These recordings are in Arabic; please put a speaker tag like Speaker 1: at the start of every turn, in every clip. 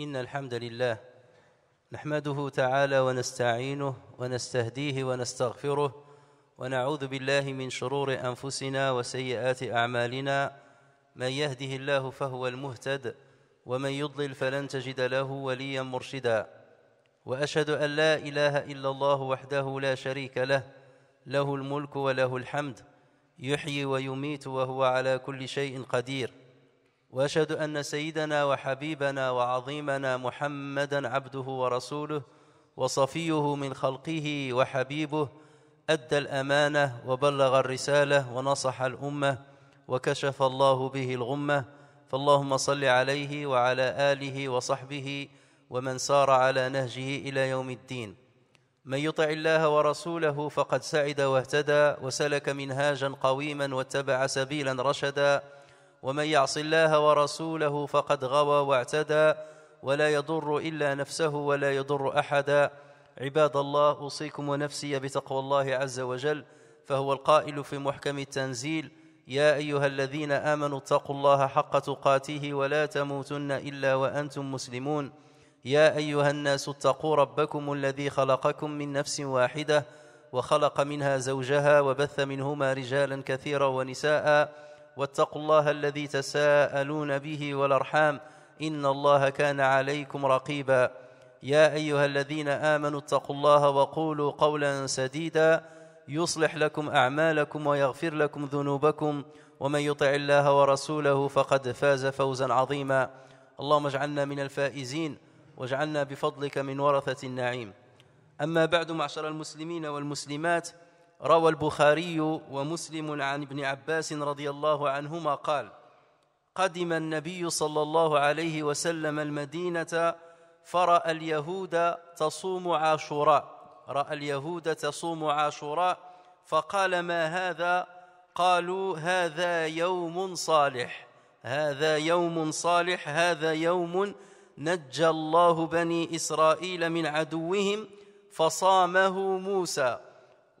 Speaker 1: إن الحمد لله نحمده تعالى ونستعينه ونستهديه ونستغفره ونعوذ بالله من شرور أنفسنا وسيئات أعمالنا من يهده الله فهو المهتد ومن يضلل فلن تجد له وليا مرشدا وأشهد أن لا إله إلا الله وحده لا شريك له له الملك وله الحمد يحيي ويميت وهو على كل شيء قدير واشهد ان سيدنا وحبيبنا وعظيمنا محمدا عبده ورسوله وصفيه من خلقه وحبيبه ادى الامانه وبلغ الرساله ونصح الامه وكشف الله به الغمه فاللهم صل عليه وعلى اله وصحبه ومن سار على نهجه الى يوم الدين من يطع الله ورسوله فقد سعد واهتدى وسلك منهاجا قويما واتبع سبيلا رشدا ومن يعص الله ورسوله فقد غوى واعتدى ولا يضر الا نفسه ولا يضر احدا عباد الله اوصيكم ونفسي بتقوى الله عز وجل فهو القائل في محكم التنزيل يا ايها الذين امنوا اتقوا الله حق تقاته ولا تموتن الا وانتم مسلمون يا ايها الناس اتقوا ربكم الذي خلقكم من نفس واحده وخلق منها زوجها وبث منهما رجالا كثيرا ونساء واتقوا الله الذي تساءلون به والارحام ان الله كان عليكم رقيبا يا ايها الذين امنوا اتقوا الله وقولوا قولا سديدا يصلح لكم اعمالكم ويغفر لكم ذنوبكم ومن يطع الله ورسوله فقد فاز فوزا عظيما اللهم اجعلنا من الفائزين واجعلنا بفضلك من ورثه النعيم اما بعد معشر المسلمين والمسلمات روى البخاري ومسلم عن ابن عباس رضي الله عنهما قال قدم النبي صلى الله عليه وسلم المدينه فراى اليهود تصوم عاشوراء راى اليهود تصوم عاشوراء فقال ما هذا قالوا هذا يوم صالح هذا يوم صالح هذا يوم نجى الله بني اسرائيل من عدوهم فصامه موسى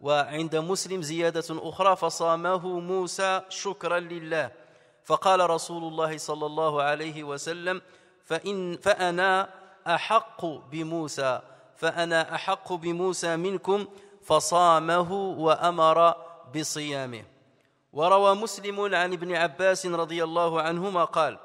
Speaker 1: وعند مسلم زيادة أخرى فصامه موسى شكرا لله فقال رسول الله صلى الله عليه وسلم فإن فأنا أحق بموسى فأنا أحق بموسى منكم فصامه وأمر بصيامه وروى مسلم عن ابن عباس رضي الله عنهما قال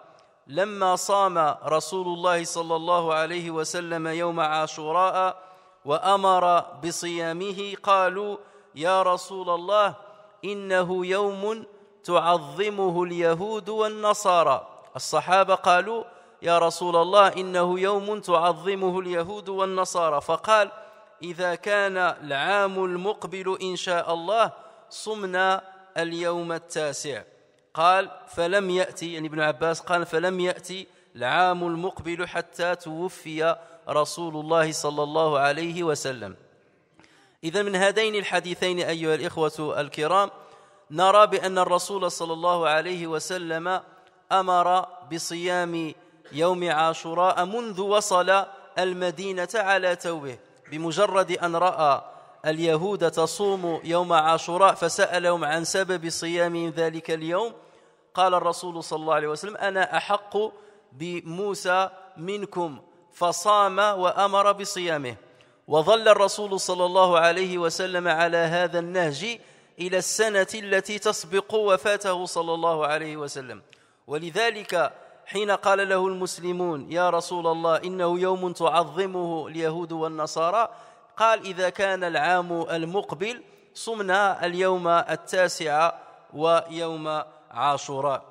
Speaker 1: لما صام رسول الله صلى الله عليه وسلم يوم عاشوراء وامر بصيامه قالوا يا رسول الله انه يوم تعظمه اليهود والنصارى الصحابه قالوا يا رسول الله انه يوم تعظمه اليهود والنصارى فقال اذا كان العام المقبل ان شاء الله صمنا اليوم التاسع قال فلم ياتي يعني ابن عباس قال فلم ياتي العام المقبل حتى توفي رسول الله صلى الله عليه وسلم إذا من هذين الحديثين أيها الإخوة الكرام نرى بأن الرسول صلى الله عليه وسلم أمر بصيام يوم عاشوراء منذ وصل المدينة على توه بمجرد أن رأى اليهود تصوم يوم عاشوراء فسألهم عن سبب صيامهم ذلك اليوم قال الرسول صلى الله عليه وسلم أنا أحق بموسى منكم فصام وامر بصيامه وظل الرسول صلى الله عليه وسلم على هذا النهج الى السنه التي تسبق وفاته صلى الله عليه وسلم ولذلك حين قال له المسلمون يا رسول الله انه يوم تعظمه اليهود والنصارى قال اذا كان العام المقبل صمنا اليوم التاسع ويوم عاشوراء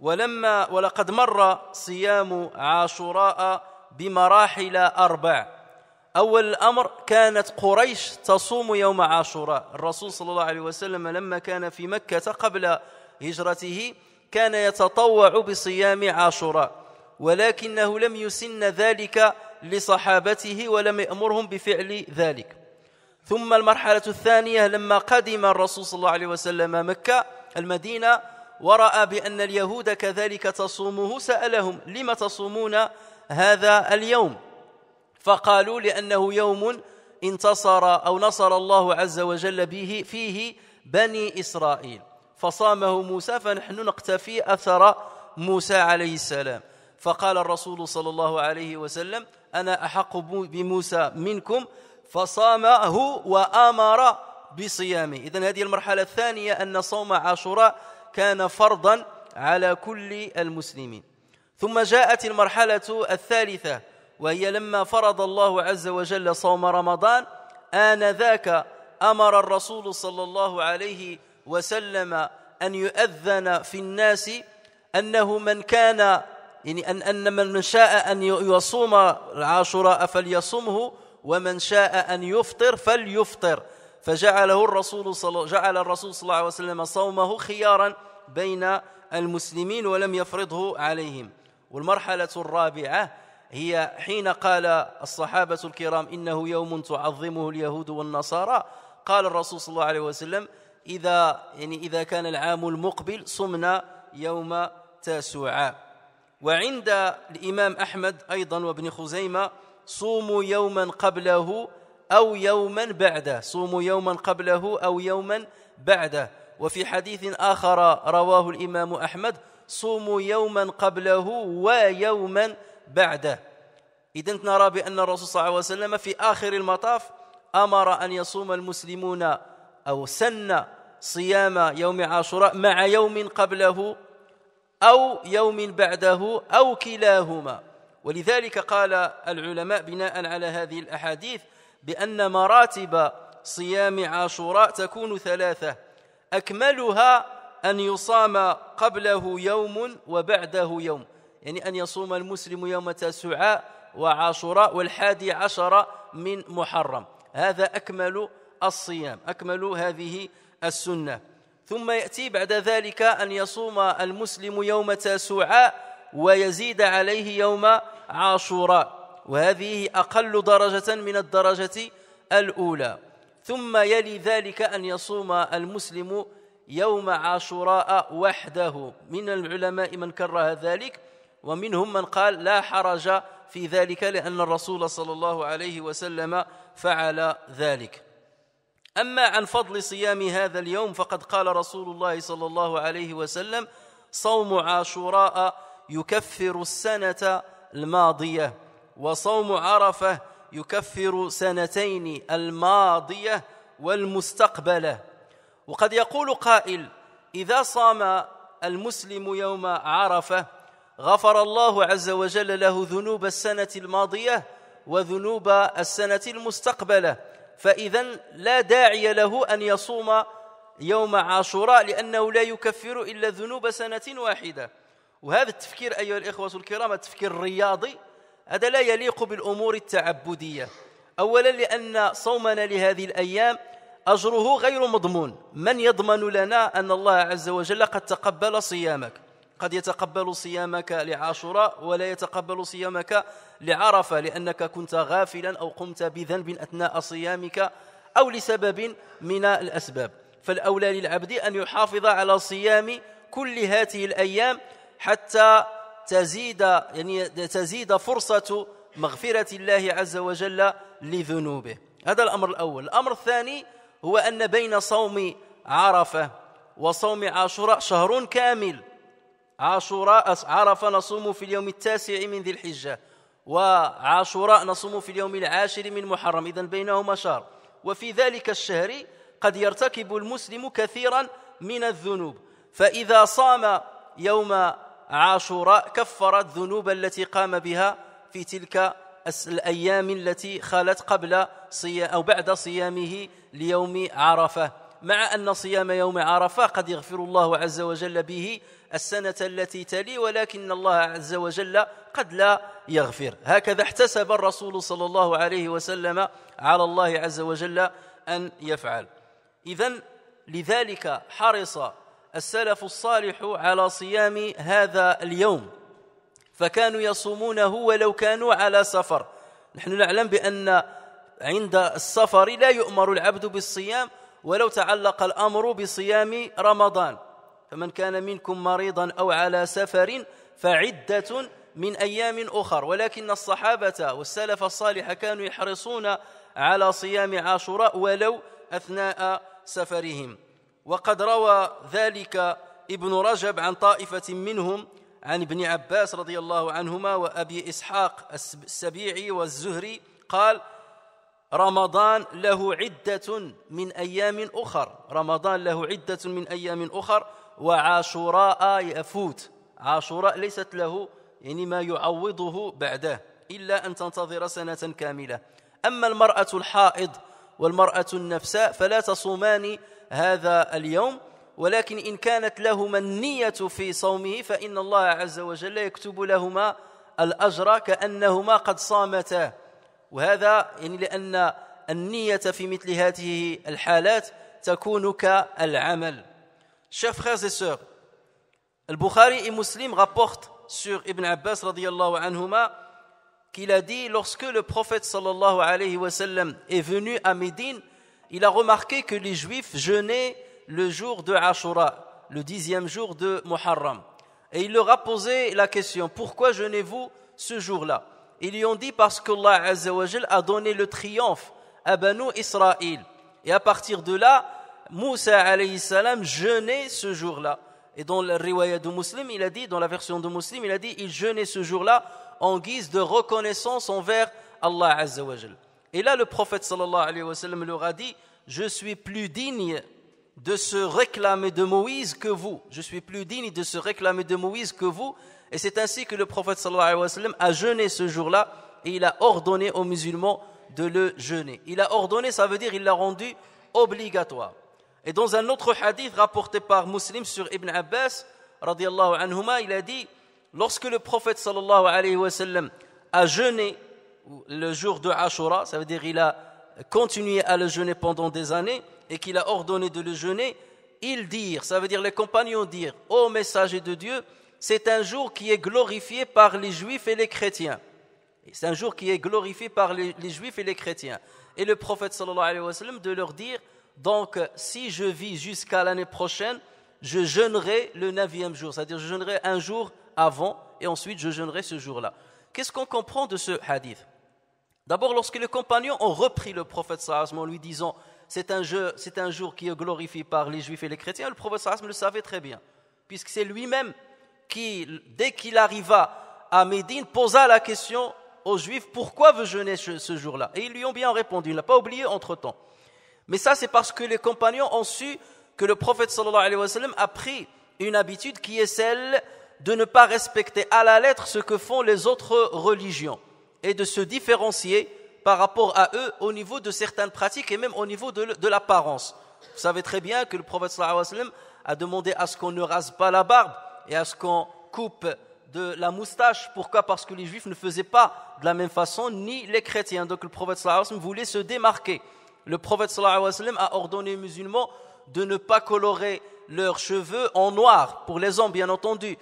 Speaker 1: ولما ولقد مر صيام عاشوراء بمراحل أربع أول الأمر كانت قريش تصوم يوم عاشوراء الرسول صلى الله عليه وسلم لما كان في مكة قبل هجرته كان يتطوع بصيام عاشوراء ولكنه لم يسن ذلك لصحابته ولم يأمرهم بفعل ذلك ثم المرحلة الثانية لما قدم الرسول صلى الله عليه وسلم مكة المدينة ورأى بأن اليهود كذلك تصومه سألهم لم تصومون هذا اليوم فقالوا لأنه يوم انتصر أو نصر الله عز وجل به فيه بني إسرائيل فصامه موسى فنحن نقتفي أثر موسى عليه السلام فقال الرسول صلى الله عليه وسلم أنا أحق بموسى منكم فصامه وآمر بصيامه إذا هذه المرحلة الثانية أن صوم عاشوراء كان فرضا على كل المسلمين ثم جاءت المرحلة الثالثة وهي لما فرض الله عز وجل صوم رمضان آنذاك أمر الرسول صلى الله عليه وسلم أن يؤذن في الناس أنه من كان يعني أن أن من شاء أن يصوم العاشوراء فليصمه ومن شاء أن يفطر فليفطر فجعله الرسول صلى جعل الرسول صلى الله عليه وسلم صومه خيارا بين المسلمين ولم يفرضه عليهم والمرحلة الرابعة هي حين قال الصحابة الكرام إنه يوم تعظمه اليهود والنصارى قال الرسول صلى الله عليه وسلم إذا يعني إذا كان العام المقبل صمنا يوم تاسعاء وعند الإمام أحمد أيضا وابن خزيمة صوموا يوما قبله أو يوما بعده صوموا يوما قبله أو يوما بعده وفي حديث آخر رواه الإمام أحمد صوموا يوما قبله ويوما بعده إذا نرى بأن الرسول صلى الله عليه وسلم في آخر المطاف أمر أن يصوم المسلمون أو سن صيام يوم عاشوراء مع يوم قبله أو يوم بعده أو كلاهما ولذلك قال العلماء بناء على هذه الأحاديث بأن مراتب صيام عاشوراء تكون ثلاثة أكملها أن يصام قبله يوم وبعده يوم يعني أن يصوم المسلم يوم تسعاء وعاشوراء والحادي عشر من محرم هذا أكمل الصيام أكمل هذه السنة ثم يأتي بعد ذلك أن يصوم المسلم يوم تسعاء ويزيد عليه يوم عاشوراء وهذه أقل درجة من الدرجة الأولى ثم يلي ذلك أن يصوم المسلم يوم عاشوراء وحده من العلماء من كره ذلك ومنهم من قال لا حرج في ذلك لأن الرسول صلى الله عليه وسلم فعل ذلك أما عن فضل صيام هذا اليوم فقد قال رسول الله صلى الله عليه وسلم صوم عاشوراء يكفر السنة الماضية وصوم عرفة يكفر سنتين الماضيه والمستقبله وقد يقول قائل اذا صام المسلم يوم عرفه غفر الله عز وجل له ذنوب السنه الماضيه وذنوب السنه المستقبله فاذا لا داعي له ان يصوم يوم عاشوراء لانه لا يكفر الا ذنوب سنه واحده وهذا التفكير ايها الاخوه الكرام التفكير الرياضي هذا لا يليق بالأمور التعبدية أولا لأن صومنا لهذه الأيام أجره غير مضمون من يضمن لنا أن الله عز وجل قد تقبل صيامك قد يتقبل صيامك لعاشوراء ولا يتقبل صيامك لعرفة لأنك كنت غافلا أو قمت بذنب أثناء صيامك أو لسبب من الأسباب فالأولى للعبد أن يحافظ على صيام كل هذه الأيام حتى تزيد يعني تزيد فرصة مغفرة الله عز وجل لذنوبه هذا الأمر الأول الأمر الثاني هو أن بين صوم عرفة وصوم عاشوراء شهر كامل عاشوراء عرفة نصوم في اليوم التاسع من ذي الحجة وعاشوراء نصوم في اليوم العاشر من محرم إذن بينهما شهر وفي ذلك الشهر قد يرتكب المسلم كثيرا من الذنوب فإذا صام يوم عاشوراء كفرت ذنوب التي قام بها في تلك الأيام التي خالت قبل صيام أو بعد صيامه ليوم عرفة مع أن صيام يوم عرفة قد يغفر الله عز وجل به السنة التي تلي ولكن الله عز وجل قد لا يغفر هكذا احتسب الرسول صلى الله عليه وسلم على الله عز وجل أن يفعل إذا لذلك حرص السلف الصالح على صيام هذا اليوم فكانوا يصومونه ولو كانوا على سفر نحن نعلم بأن عند السفر لا يؤمر العبد بالصيام ولو تعلق الأمر بصيام رمضان فمن كان منكم مريضا أو على سفر فعدة من أيام أخر ولكن الصحابة والسلف الصالح كانوا يحرصون على صيام عاشوراء ولو أثناء سفرهم وقد روى ذلك ابن رجب عن طائفة منهم عن ابن عباس رضي الله عنهما وأبي إسحاق السبيعي والزهري قال رمضان له عدة من أيام أخر رمضان له عدة من أيام أخر وعاشوراء يفوت عاشوراء ليست له يعني ما يعوضه بعده إلا أن تنتظر سنة كاملة أما المرأة الحائض والمرأة النفساء فلا تصومان هذا اليوم ولكن إن كانت لهما النية في صومه فإن الله عز وجل يكتب لهما الأجر كأنهما قد صامتا وهذا يعني لأن النية في مثل هذه الحالات تكون كالعمل شيخ فخيز السور البخاري مسلم رابورت سور ابن عباس رضي الله عنهما qu'il a dit lorsque le prophète sallallahu alayhi wa sallam est venu à Médine il a remarqué que les Juifs jeûnaient le jour de Ashura, le dixième jour de Muharram. Et il leur a posé la question, pourquoi jeûnez-vous ce jour-là Ils lui ont dit parce que qu'Allah a donné le triomphe à Banu Israël. Et à partir de là, Moussa alayhi salam jeûnait ce jour-là. Et dans de Muslim, il a dit, dans la version de Muslim, il a dit, il jeûnait ce jour-là en guise de reconnaissance envers Allah Azzawajal. Et là, le prophète alayhi wa sallam leur a dit Je suis plus digne de se réclamer de Moïse que vous. Je suis plus digne de se réclamer de Moïse que vous. Et c'est ainsi que le prophète alayhi wa sallam a jeûné ce jour-là et il a ordonné aux musulmans de le jeûner. Il a ordonné, ça veut dire il l'a rendu obligatoire. Et dans un autre hadith rapporté par Muslim sur Ibn Abbas, il a dit Lorsque le prophète sallallahu alayhi wa sallam a jeûné le jour de Ashura, ça veut dire qu'il a continué à le jeûner pendant des années et qu'il a ordonné de le jeûner, ils dirent, ça veut dire les compagnons dirent, ô messager de Dieu, c'est un jour qui est glorifié par les juifs et les chrétiens. C'est un jour qui est glorifié par les, juifs et les chrétiens. Et le prophète sallallahu alayhi wa sallam de leur dire, donc si je vis jusqu'à l'année prochaine, je jeûnerai le neuvième jour, c'est-à-dire je jeûnerai un jour avant et ensuite je jeûnerai ce jour-là. Qu'est-ce qu'on comprend de ce hadith D'abord, lorsque les compagnons ont repris le prophète Sahasm en lui disant c'est un, jeu, c'est un jour qui est glorifié par les juifs et les chrétiens, le prophète Sahasm le savait très bien, puisque c'est lui-même qui, dès qu'il arriva à Médine, posa la question aux juifs pourquoi veux jeûner ce jour-là Et ils lui ont bien répondu, il n'a pas oublié entre-temps. Mais ça, c'est parce que les compagnons ont su que le prophète sallallahu alayhi wa a pris une habitude qui est celle de ne pas respecter à la lettre ce que font les autres religions et de se différencier par rapport à eux au niveau de certaines pratiques et même au niveau de, l'apparence. Vous savez très bien que le prophète sallallahu alayhi wa sallam a demandé à ce qu'on ne rase pas la barbe et à ce qu'on coupe de la moustache. Pourquoi Parce que les juifs ne faisaient pas de la même façon, ni les chrétiens. Donc le prophète sallallahu alayhi wa sallam voulait se démarquer. Le prophète sallallahu alayhi wa sallam a ordonné aux musulmans de ne pas colorer leurs cheveux en noir, pour les hommes bien entendu,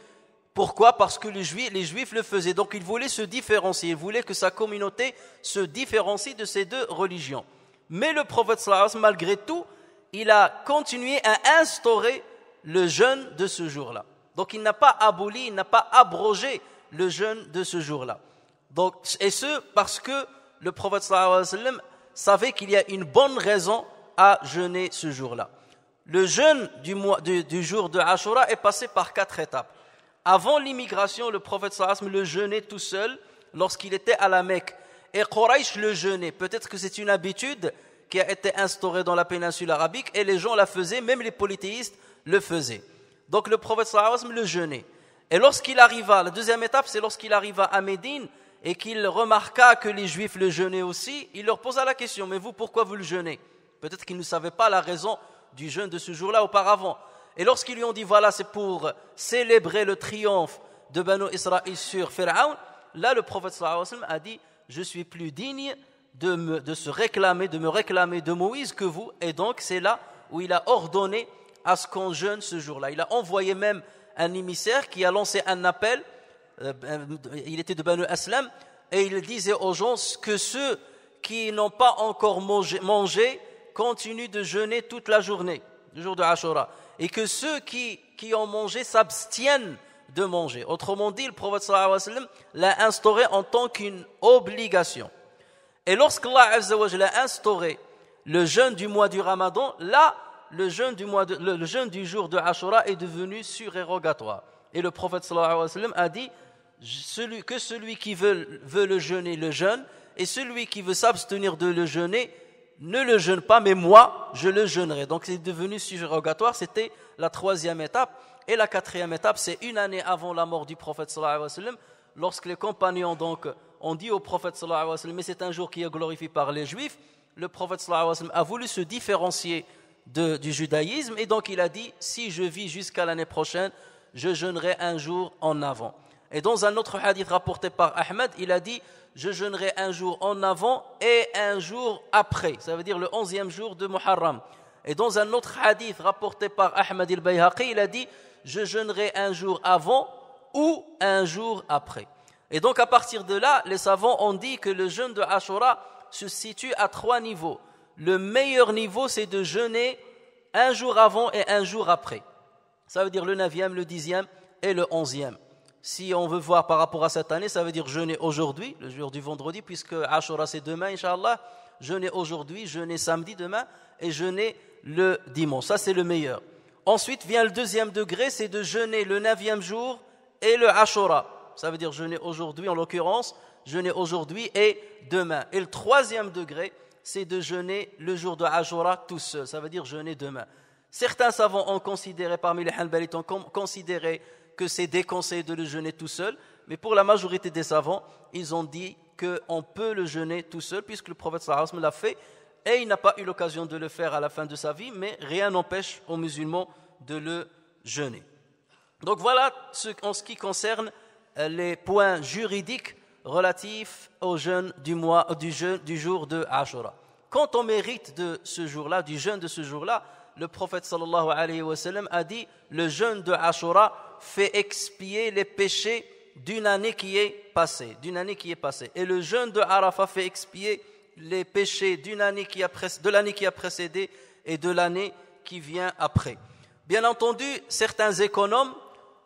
Speaker 1: pourquoi Parce que les juifs, le faisaient. Donc il voulait se différencier, il voulait que sa communauté se différencie de ces deux religions. Mais le prophète sallallahu malgré tout, il a continué à instaurer le jeûne de ce jour-là. Donc il n'a pas aboli, il n'a pas abrogé le jeûne de ce jour-là. et ce, parce que le prophète sallallahu savait qu'il y a une bonne raison à jeûner ce jour-là. Le jeûne du, du jour de Ashura est passé par quatre étapes. Avant l'immigration, le prophète sallallahu le jeûnait tout seul lorsqu'il était à la Mecque. Et Quraysh le jeûnait. Peut-être que c'est une habitude qui a été instaurée dans la péninsule arabique et les gens la faisaient, même les polythéistes le faisaient. Donc le prophète sallallahu le jeûnait. Et lorsqu'il arriva, la deuxième étape, c'est lorsqu'il arriva à Médine et qu'il remarqua que les juifs le jeûnaient aussi, il leur posa la question, mais vous, pourquoi vous le jeûnez Peut-être qu'ils ne savaient pas la raison du jeûne de ce jour-là auparavant. Et lorsqu'ils lui ont dit, voilà, c'est pour célébrer le triomphe de Banu Israël sur Pharaon, là le prophète a dit, je suis plus digne de, me, se réclamer, de me réclamer de Moïse que vous. Et donc c'est là où il a ordonné à ce qu'on jeûne ce jour-là. Il a envoyé même un émissaire qui a lancé un appel, euh, il était de Banu Aslam, et il disait aux gens que ceux qui n'ont pas encore mangé, mangé continuent de jeûner toute la journée, le jour de Ashura et que ceux qui, qui ont mangé s'abstiennent de manger. Autrement dit, le prophète sallallahu alayhi wa sallam l'a instauré en tant qu'une obligation. Et lorsque lorsqu'Allah a instauré le jeûne du mois du Ramadan, là, le jeûne du, mois le, du jour de Ashura est devenu surérogatoire. Et le prophète sallallahu alayhi wa sallam a dit que celui qui veut, veut le jeûner le jeûne, et celui qui veut s'abstenir de le jeûner ne le jeûne pas, mais moi, je le jeûnerai. Donc c'est devenu surrogatoire, c'était la troisième étape. Et la quatrième étape, c'est une année avant la mort du prophète sallallahu alayhi wa sallam, lorsque les compagnons donc ont dit au prophète sallallahu alayhi wa sallam, mais c'est un jour qui est glorifié par les juifs, le prophète sallallahu alayhi wa sallam a voulu se différencier du judaïsme et donc il a dit, si je vis jusqu'à l'année prochaine, je jeûnerai un jour en avant. Et dans un autre hadith rapporté par Ahmed, il a dit Je jeûnerai un jour en avant et un jour après. Ça veut dire le onzième jour de Muharram. Et dans un autre hadith rapporté par Ahmed al-Bayhaqi, il a dit Je jeûnerai un jour avant ou un jour après. Et donc à partir de là, les savants ont dit que le jeûne de Ashura se situe à trois niveaux. Le meilleur niveau, c'est de jeûner un jour avant et un jour après. Ça veut dire le 9 le dixième et le 11 si on veut voir par rapport à cette année, ça veut dire jeûner aujourd'hui, le jour du vendredi, puisque Ashura c'est demain, Inch'Allah. Jeûner aujourd'hui, jeûner samedi, demain, et jeûner le dimanche. Ça, c'est le meilleur. Ensuite vient le deuxième degré, c'est de jeûner le neuvième jour et le Ashura. Ça veut dire jeûner aujourd'hui, en l'occurrence, jeûner aujourd'hui et demain. Et le troisième degré, c'est de jeûner le jour de Ashura tout seul. Ça veut dire jeûner demain. Certains savants ont considéré, parmi les Hanbalites, ont considéré que c'est déconseillé de le jeûner tout seul, mais pour la majorité des savants, ils ont dit qu'on peut le jeûner tout seul, puisque le prophète sallallahu l'a fait, et il n'a pas eu l'occasion de le faire à la fin de sa vie, mais rien n'empêche aux musulmans de le jeûner. Donc voilà en ce qui concerne euh, les points juridiques relatifs au jeûne du, jour de Ashura. Quant on mérite de ce jour-là, du jeûne de ce jour-là, le prophète alayhi wa a dit le jeûne de Ashura fait expier les péchés d'une année qui est passée, d'une année qui est passée. Et le jeûne de Arafat fait expier les péchés d'une année qui a de l'année qui a précédé et de l'année qui vient après. Bien entendu, certains économes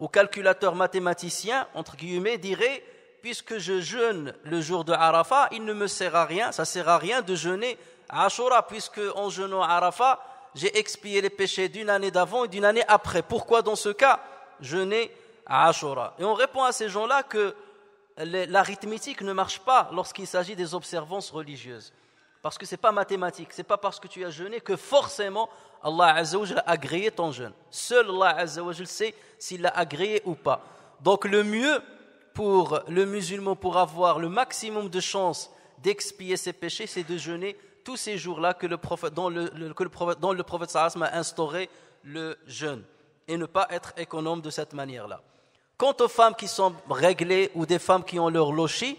Speaker 1: ou calculateurs mathématiciens, entre guillemets, diraient puisque je jeûne le jour de Arafat, il ne me sert à rien, ça sert à rien de jeûner à Ashura, puisque en jeûnant Arafat, j'ai expié les péchés d'une année d'avant et d'une année après. Pourquoi dans ce cas jeûner à Ashura Et on répond à ces gens-là que l'arithmétique ne marche pas lorsqu'il s'agit des observances religieuses. Parce que ce n'est pas mathématique, c'est pas parce que tu as jeûné que forcément Allah a agréé ton jeûne. Seul Allah le sait s'il l'a agréé ou pas. Donc le mieux pour le musulman pour avoir le maximum de chances d'expier ses péchés, c'est de jeûner tous ces jours-là que le prophète, dont le, prophète, dont le instauré le jeûne et ne pas être économe de cette manière-là. Quant aux femmes qui sont réglées ou des femmes qui ont leur lochi,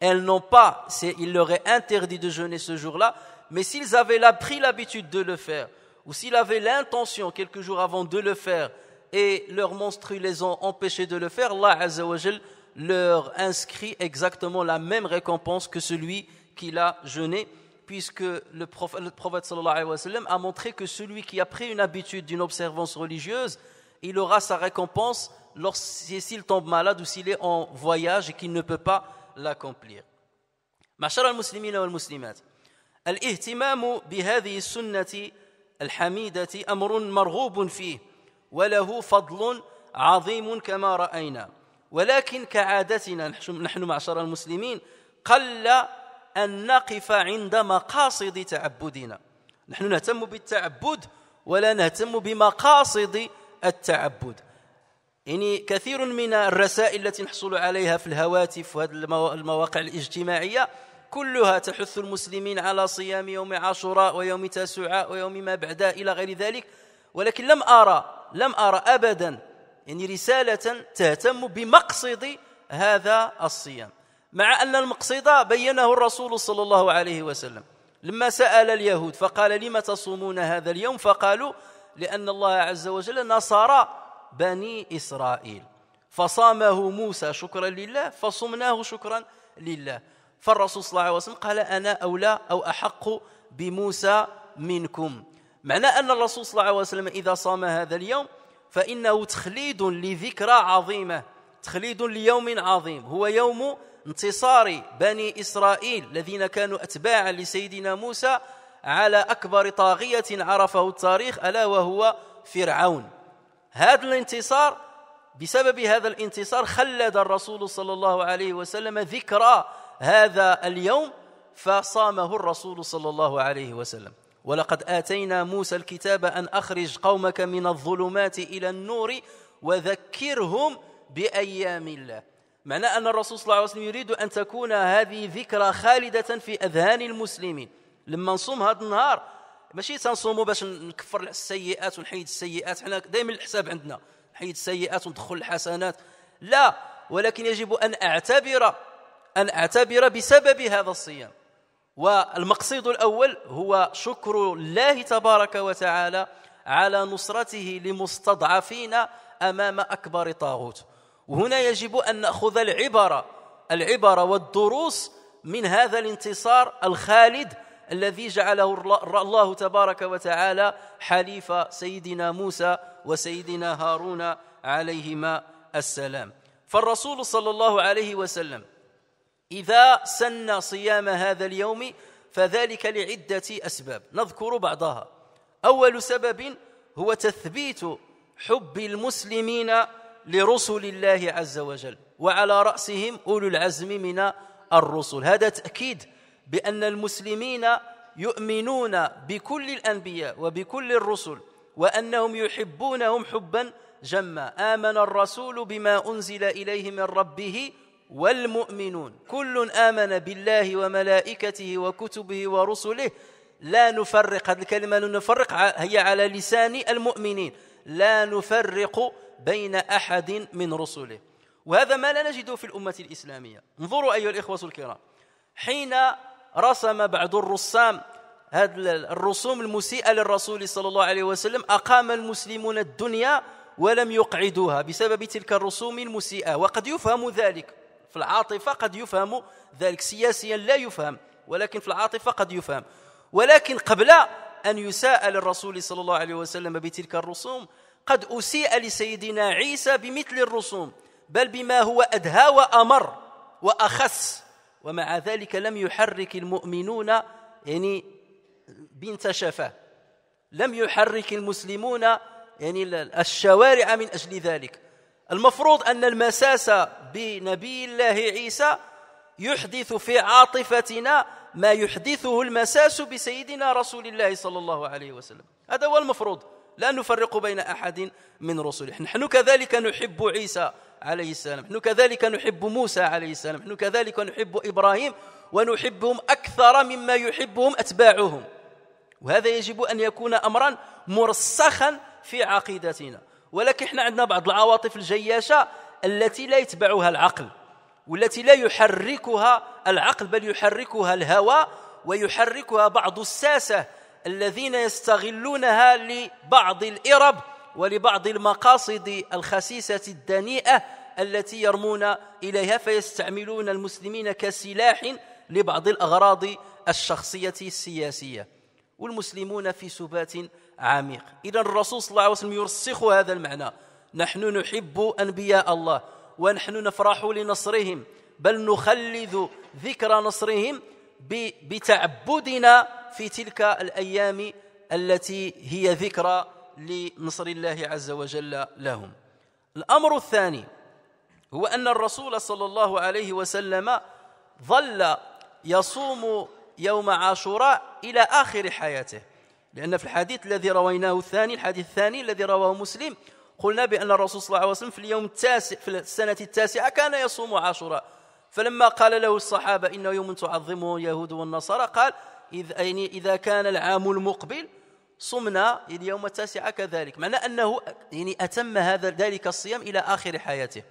Speaker 1: elles n'ont pas, il leur est interdit de jeûner ce jour-là, mais s'ils avaient pris l'habitude de le faire, ou s'ils avaient l'intention quelques jours avant de le faire, et leurs monstrues les ont empêchés de le faire, Allah Azzawajal leur inscrit exactement la même récompense que celui qui l'a jeûné puisque le prophète, le alayhi wa sallam, a montré que celui qui a pris une habitude d'une observance religieuse, il aura sa récompense s'il tombe malade ou s'il est en voyage et qu'il ne peut pas l'accomplir. al معشر sunnati al الاهتمام بهذه السنة الحميدة أمر مرغوب فيه وله فضل عظيم كما رأينا ولكن كعادتنا نحن معشر muslimin قل أن نقف عند مقاصد تعبدنا نحن نهتم بالتعبد ولا نهتم بمقاصد التعبد يعني كثير من الرسائل التي نحصل عليها في الهواتف وهذه المواقع الاجتماعية كلها تحث المسلمين على صيام يوم عاشوراء ويوم تاسعاء ويوم ما بعده إلى غير ذلك ولكن لم أرى لم أرى أبدا يعني رسالة تهتم بمقصد هذا الصيام مع أن المقصد بينه الرسول صلى الله عليه وسلم لما سأل اليهود فقال لم تصومون هذا اليوم فقالوا لأن الله عز وجل نصر بني إسرائيل فصامه موسى شكرا لله فصمناه شكرا لله فالرسول صلى الله عليه وسلم قال أنا أولى أو أحق بموسى منكم معنى أن الرسول صلى الله عليه وسلم إذا صام هذا اليوم فإنه تخليد لذكرى عظيمة تخليد ليوم عظيم هو يوم انتصار بني إسرائيل الذين كانوا أتباعا لسيدنا موسى على أكبر طاغية عرفه التاريخ ألا وهو فرعون هذا الانتصار بسبب هذا الانتصار خلد الرسول صلى الله عليه وسلم ذكرى هذا اليوم فصامه الرسول صلى الله عليه وسلم ولقد آتينا موسى الكتاب أن أخرج قومك من الظلمات إلى النور وذكرهم بأيام الله معنى أن الرسول صلى الله عليه وسلم يريد أن تكون هذه ذكرى خالدة في أذهان المسلمين لما نصوم هذا النهار ماشي تنصوموا باش نكفر السيئات ونحيد السيئات حنا دائما الحساب عندنا نحيد السيئات وندخل الحسنات لا ولكن يجب أن أعتبر أن أعتبر بسبب هذا الصيام والمقصود الأول هو شكر الله تبارك وتعالى على نصرته لمستضعفين أمام أكبر طاغوت وهنا يجب أن نأخذ العبرة العبرة والدروس من هذا الانتصار الخالد الذي جعله الله تبارك وتعالى حليف سيدنا موسى وسيدنا هارون عليهما السلام فالرسول صلى الله عليه وسلم إذا سن صيام هذا اليوم فذلك لعدة أسباب نذكر بعضها أول سبب هو تثبيت حب المسلمين لرسل الله عز وجل وعلى رأسهم أولو العزم من الرسل هذا تأكيد بأن المسلمين يؤمنون بكل الأنبياء وبكل الرسل وأنهم يحبونهم حبا جما آمن الرسول بما أنزل إليه من ربه والمؤمنون كل آمن بالله وملائكته وكتبه ورسله لا نفرق هذه الكلمة لا نفرق هي على لسان المؤمنين لا نفرق بين أحد من رسله وهذا ما لا نجده في الأمة الإسلامية انظروا أيها الإخوة الكرام حين رسم بعض الرسام هذه الرسوم المسيئة للرسول صلى الله عليه وسلم أقام المسلمون الدنيا ولم يقعدوها بسبب تلك الرسوم المسيئة وقد يفهم ذلك في العاطفة قد يفهم ذلك سياسيا لا يفهم ولكن في العاطفة قد يفهم ولكن قبل أن يساءل الرسول صلى الله عليه وسلم بتلك الرسوم قد أسيء لسيدنا عيسى بمثل الرسوم بل بما هو أدهى وأمر وأخس ومع ذلك لم يحرك المؤمنون يعني بنت شفاه لم يحرك المسلمون يعني الشوارع من أجل ذلك المفروض أن المساس بنبي الله عيسى يحدث في عاطفتنا ما يحدثه المساس بسيدنا رسول الله صلى الله عليه وسلم هذا هو المفروض لا نفرق بين أحد من رسله نحن كذلك نحب عيسى عليه السلام نحن كذلك نحب موسى عليه السلام نحن كذلك نحب إبراهيم ونحبهم أكثر مما يحبهم أتباعهم وهذا يجب أن يكون أمرا مرسخا في عقيدتنا ولكن احنا عندنا بعض العواطف الجياشة التي لا يتبعها العقل والتي لا يحركها العقل بل يحركها الهوى ويحركها بعض الساسة الذين يستغلونها لبعض الإرب ولبعض المقاصد الخسيسة الدنيئة التي يرمون إليها فيستعملون المسلمين كسلاح لبعض الأغراض الشخصية السياسية والمسلمون في سبات عميق إذا الرسول صلى الله عليه وسلم يرسخ هذا المعنى نحن نحب أنبياء الله ونحن نفرح لنصرهم بل نخلد ذكر نصرهم بتعبدنا في تلك الأيام التي هي ذكرى لنصر الله عز وجل لهم الأمر الثاني هو أن الرسول صلى الله عليه وسلم ظل يصوم يوم عاشوراء إلى آخر حياته لأن في الحديث الذي رويناه الثاني الحديث الثاني الذي رواه مسلم قلنا بأن الرسول صلى الله عليه وسلم في اليوم التاسع في السنة التاسعة كان يصوم عاشوراء فلما قال له الصحابة إنه يوم تعظمه اليهود والنصارى قال إذ يعني إذا كان العام المقبل صمنا اليوم التاسع كذلك معنى أنه يعني أتم هذا ذلك الصيام إلى آخر حياته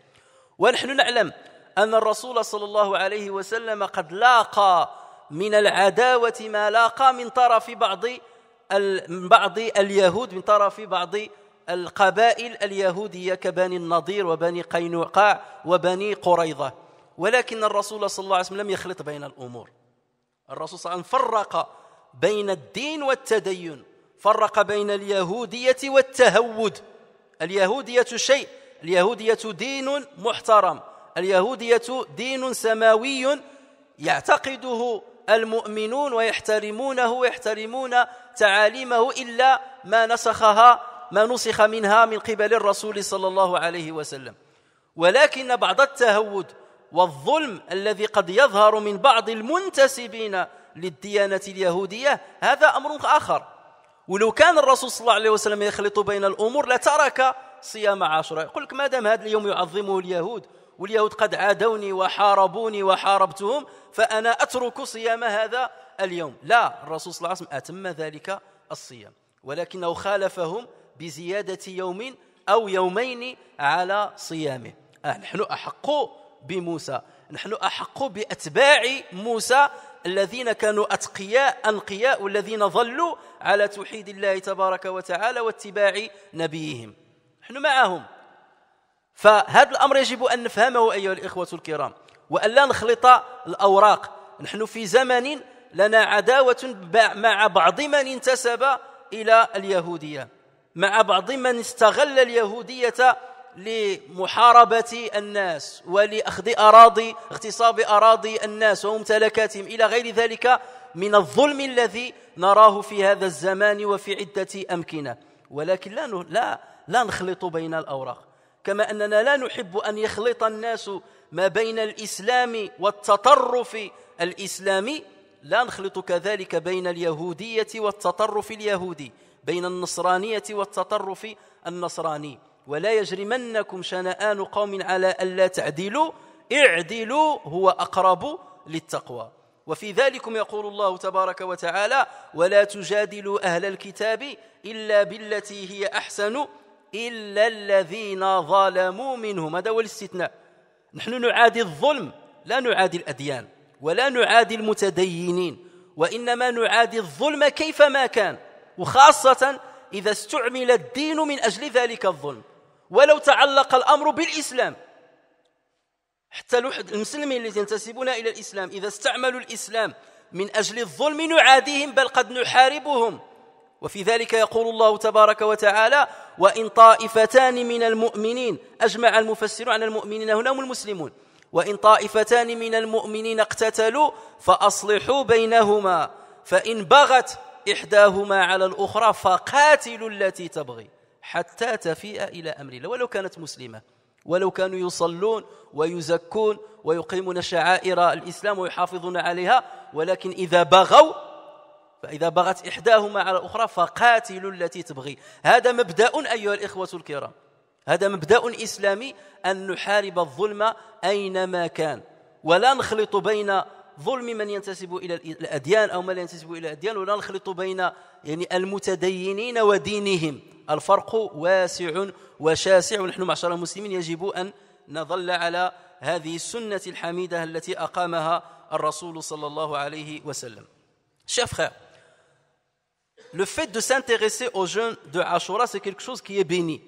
Speaker 1: ونحن نعلم أن الرسول صلى الله عليه وسلم قد لاقى من العداوة ما لاقى من طرف بعض من بعض اليهود من طرف بعض القبائل اليهودية كبني النضير وبني قينقاع وبني قريظة ولكن الرسول صلى الله عليه وسلم لم يخلط بين الأمور الرسول صلى الله عليه وسلم فرق بين الدين والتدين فرق بين اليهودية والتهود اليهودية شيء اليهودية دين محترم اليهودية دين سماوي يعتقده المؤمنون ويحترمونه ويحترمون تعاليمه إلا ما نسخها ما نسخ منها من قبل الرسول صلى الله عليه وسلم ولكن بعض التهود والظلم الذي قد يظهر من بعض المنتسبين للديانة اليهودية هذا أمر آخر ولو كان الرسول صلى الله عليه وسلم يخلط بين الأمور لترك صيام عاشوراء يقول لك ما دام هذا اليوم يعظمه اليهود واليهود قد عادوني وحاربوني وحاربتهم فأنا أترك صيام هذا اليوم لا الرسول صلى الله عليه وسلم أتم ذلك الصيام ولكنه خالفهم بزيادة يوم أو يومين على صيامه آه، نحن أحق بموسى نحن أحق بأتباع موسى الذين كانوا أتقياء أنقياء والذين ظلوا على توحيد الله تبارك وتعالى واتباع نبيهم نحن معهم فهذا الأمر يجب أن نفهمه أيها الإخوة الكرام وأن لا نخلط الأوراق نحن في زمن لنا عداوة مع بعض من انتسب إلى اليهودية مع بعض من استغل اليهودية لمحاربة الناس ولأخذ أراضي اغتصاب أراضي الناس وممتلكاتهم إلى غير ذلك من الظلم الذي نراه في هذا الزمان وفي عدة أمكنة ولكن لا لا لا نخلط بين الأوراق كما أننا لا نحب أن يخلط الناس ما بين الإسلام والتطرف الإسلامي لا نخلط كذلك بين اليهودية والتطرف اليهودي بين النصرانية والتطرف النصراني ولا يجرمنكم شنآن قوم على ألا تعدلوا اعدلوا هو أقرب للتقوى وفي ذلكم يقول الله تبارك وتعالى ولا تجادلوا أهل الكتاب إلا بالتي هي أحسن إلا الذين ظلموا منهم هذا هو الاستثناء نحن نعادي الظلم لا نعادي الأديان ولا نعادي المتدينين وإنما نعادي الظلم كيفما كان وخاصة إذا استعمل الدين من أجل ذلك الظلم ولو تعلق الأمر بالإسلام حتى المسلمين الذين ينتسبون إلى الإسلام إذا استعملوا الإسلام من أجل الظلم نعاديهم بل قد نحاربهم وفي ذلك يقول الله تبارك وتعالى وإن طائفتان من المؤمنين أجمع المفسرون عن المؤمنين هنا هم المسلمون وإن طائفتان من المؤمنين اقتتلوا فأصلحوا بينهما فإن بغت إحداهما على الأخرى فقاتلوا التي تبغي حتى تفيء إلى أمر الله ولو كانت مسلمة ولو كانوا يصلون ويزكون ويقيمون شعائر الإسلام ويحافظون عليها ولكن إذا بغوا فإذا بغت إحداهما على الأخرى فقاتلوا التي تبغي هذا مبدأ أيها الإخوة الكرام هذا مبدأ إسلامي أن نحارب الظلم أينما كان ولا نخلط بين ظلم من ينتسب الى الاديان او من لا ينتسب الى الاديان ولا نخلط بين يعني المتدينين ودينهم الفرق واسع وشاسع ونحن معشر المسلمين يجب ان نظل على هذه السنه الحميده التي اقامها الرسول صلى الله عليه وسلم شيخ خير le fait de s'intéresser aux jeunes de Ashura, c'est quelque chose qui est béni.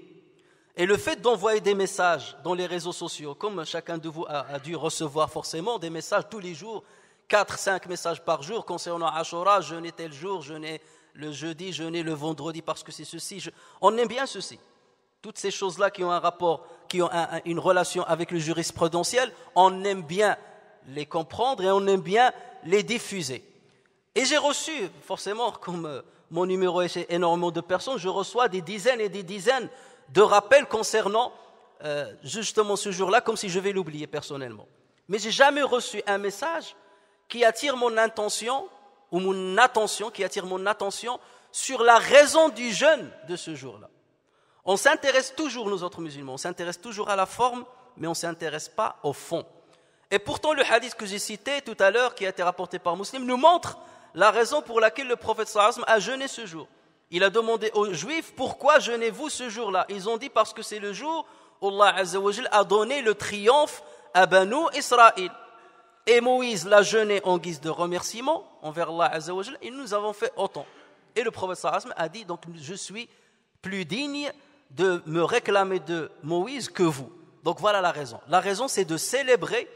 Speaker 1: Et le fait d'envoyer des messages dans les réseaux sociaux, comme chacun de vous a, dû recevoir forcément des messages tous les jours, 4, 5 messages par jour concernant Ashura, n'ai tel jour, je n'ai le jeudi, je n'ai le vendredi parce que c'est ceci. On aime bien ceci. Toutes ces choses-là qui ont un rapport, qui ont une relation avec le jurisprudentiel, on aime bien les comprendre et on aime bien les diffuser. Et j'ai reçu, forcément, comme euh, mon numéro est chez énormément de personnes, je reçois des dizaines et des dizaines de rappel concernant euh, justement ce jour-là, comme si je vais l'oublier personnellement. Mais j'ai jamais reçu un message qui attire mon intention ou mon attention, qui attire mon attention sur la raison du jeûne de ce jour-là. On s'intéresse toujours, nous autres musulmans, on s'intéresse toujours à la forme, mais on ne s'intéresse pas au fond. Et pourtant, le hadith que j'ai cité tout à l'heure, qui a été rapporté par musulman, nous montre la raison pour laquelle le prophète sallam a jeûné ce jour. Il a demandé aux Juifs pourquoi jeûnez-vous ce jour-là Ils ont dit parce que c'est le jour où Allah a donné le triomphe à Banu Israël. Et Moïse l'a jeûné en guise de remerciement envers Allah et nous avons fait autant. Et le prophète a dit donc je suis plus digne de me réclamer de Moïse que vous. Donc voilà la raison. La raison c'est de célébrer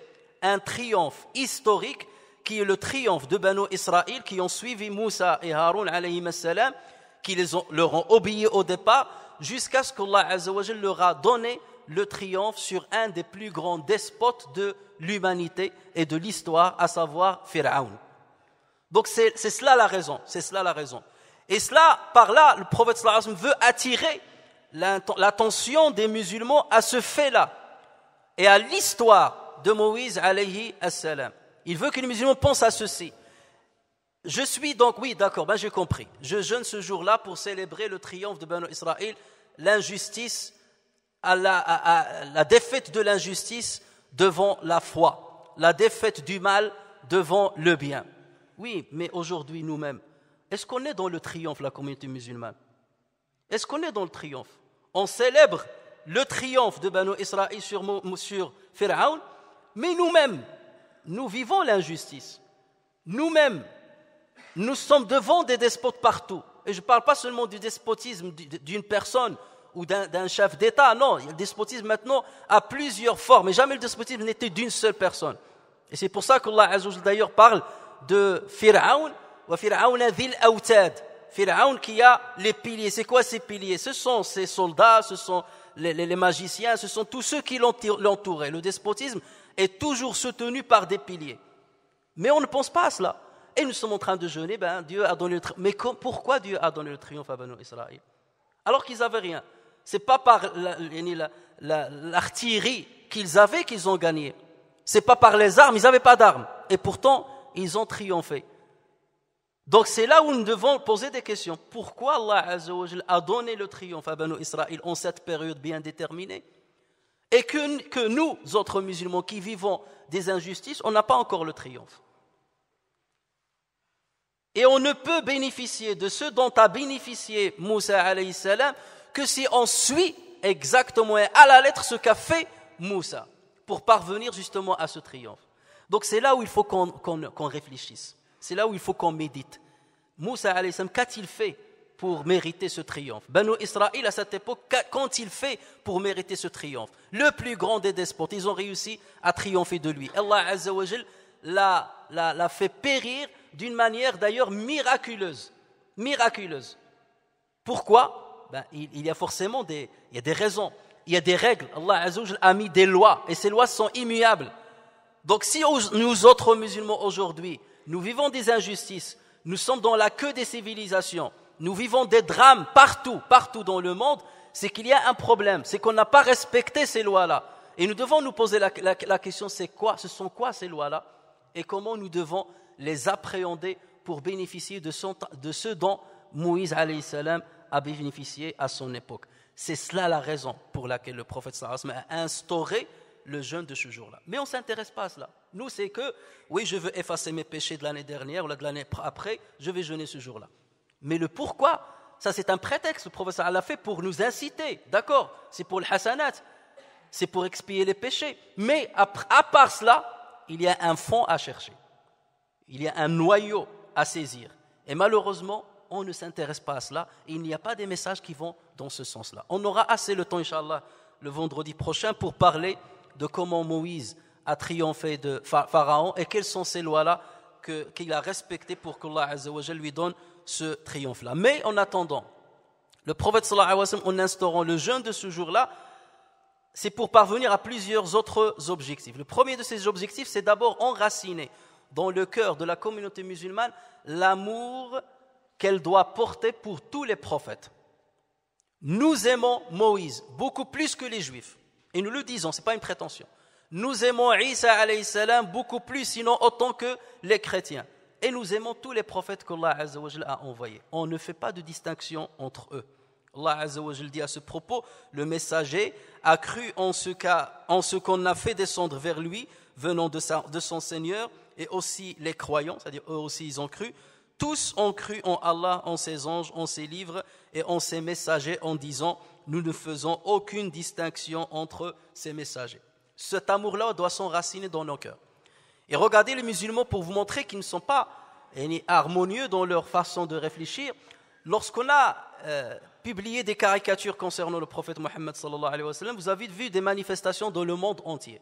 Speaker 1: un triomphe historique qui est le triomphe de Banu Israël qui ont suivi Moussa et Haroun alayhi qui les ont, leur ont obéi au départ, jusqu'à ce qu'Allah Azzawajal leur a donné le triomphe sur un des plus grands despotes de l'humanité et de l'histoire, à savoir Pharaon. Donc c'est cela la raison, c'est cela la raison. Et cela, par là, le prophète sallallahu veut attirer l'attention des musulmans à ce fait-là et à l'histoire de Moïse alayhi Assalam Il veut que les musulmans pensent à ceci. Je suis donc, oui, d'accord, ben j'ai compris. Je jeûne ce jour-là pour célébrer le triomphe de Banu Israël, l'injustice, à la, défaite de l'injustice devant la foi, la défaite du mal devant le bien. Oui, mais aujourd'hui nous-mêmes, est-ce qu'on est dans le triomphe, la communauté musulmane Est-ce qu'on est dans le triomphe On célèbre le triomphe de Banu Israël sur, sur Pharaon, mais nous-mêmes, nous vivons l'injustice. Nous-mêmes, nous sommes devant des despotes partout. Et je ne parle pas seulement du despotisme d'une personne ou d'un chef d'État, non, le despotisme maintenant a plusieurs formes, et jamais le despotisme n'était d'une seule personne. Et c'est pour ça qu'Allah Azouz d'ailleurs parle de Fir'aun, wa qui a les piliers. C'est quoi ces piliers Ce sont ces soldats, ce sont les, magiciens, ce sont tous ceux qui l'ont l'entouraient. Le despotisme est toujours soutenu par des piliers. Mais on ne pense pas à cela et nous sommes en train de jeûner, ben Dieu a donné le Mais pourquoi Dieu a donné le triomphe à Banu Israël Alors qu'ils n'avaient rien. Ce n'est pas par l'artillerie qu'ils avaient qu'ils ont gagné. C'est pas par les armes, ils n'avaient pas d'armes. Et pourtant, ils ont triomphé. Donc c'est là où nous devons poser des questions. Pourquoi Allah a donné le triomphe à Banu Israël en cette période bien déterminée Et que nous, autres musulmans qui vivons des injustices, on n'a pas encore le triomphe. Et on ne peut bénéficier de ce dont a bénéficié Moussa alayhi salam que si on suit exactement à la lettre ce qu'a fait Moussa pour parvenir justement à ce triomphe. Donc c'est là où il faut qu'on réfléchisse, c'est là où il faut qu'on médite. Moussa alayhi salam, qu'a-t-il fait pour mériter ce triomphe Banu Israël à cette époque, qu'ont-ils fait pour mériter ce triomphe Le plus grand des despotes, ils ont réussi à triompher de lui. Allah Azza l'a fait périr d'une manière d'ailleurs miraculeuse. Miraculeuse. Pourquoi ben, il, y a forcément des, il y a des raisons, il y a des règles. Allah a mis des lois et ces lois sont immuables. Donc si nous autres musulmans aujourd'hui, nous vivons des injustices, nous sommes dans la queue des civilisations, nous vivons des drames partout, partout dans le monde, c'est qu'il y a un problème, c'est qu'on n'a pas respecté ces lois-là. Et nous devons nous poser la question, c'est quoi, ce sont quoi ces lois-là Et comment nous devons les appréhender pour bénéficier de, ce dont Moïse a bénéficié à son époque. C'est cela la raison pour laquelle le prophète sallam a instauré le jeûne de ce jour-là. Mais on ne s'intéresse pas à cela. Nous, c'est que, oui, je veux effacer mes péchés de l'année dernière ou de l'année après, je vais jeûner ce jour-là. Mais le pourquoi, ça c'est un prétexte, le prophète a fait pour nous inciter, d'accord C'est pour le hasanat, c'est pour expier les péchés. Mais à part cela, il y a un fond à chercher. Il y a un noyau à saisir. Et malheureusement, on ne s'intéresse pas à cela. Et il n'y a pas des messages qui vont dans ce sens-là. On aura assez le temps, Inch'Allah, le vendredi prochain pour parler de comment Moïse a triomphé de Pharaon et quelles sont ces lois-là qu'il a respectées pour qu'Allah lui donne ce triomphe-là. Mais en attendant, le prophète sallallahu alayhi wa sallam, en instaurant le jeûne de ce jour-là, c'est pour parvenir à plusieurs autres objectifs. Le premier de ces objectifs, c'est d'abord enraciner dans le cœur de la communauté musulmane l'amour qu'elle doit porter pour tous les prophètes. Nous aimons Moïse beaucoup plus que les juifs. Et nous le disons, ce n'est pas une prétention. Nous aimons Isa salam beaucoup plus, sinon autant que les chrétiens. Et nous aimons tous les prophètes qu'Allah a envoyés. On ne fait pas de distinction entre eux. Allah dit à ce propos, le messager a cru en ce, qu'on a fait descendre vers lui, venant de son Seigneur, et aussi les croyants, c'est-à-dire eux aussi ils ont cru. Tous ont cru en Allah, en ses anges, en ses livres et en ses messagers en disant nous ne faisons aucune distinction entre ces messagers. Cet amour-là doit s'enraciner dans nos cœurs. Et regardez les musulmans pour vous montrer qu'ils ne sont pas harmonieux dans leur façon de réfléchir. Lorsqu'on a euh, publié des caricatures concernant le prophète Mohammed, vous avez vu des manifestations dans le monde entier.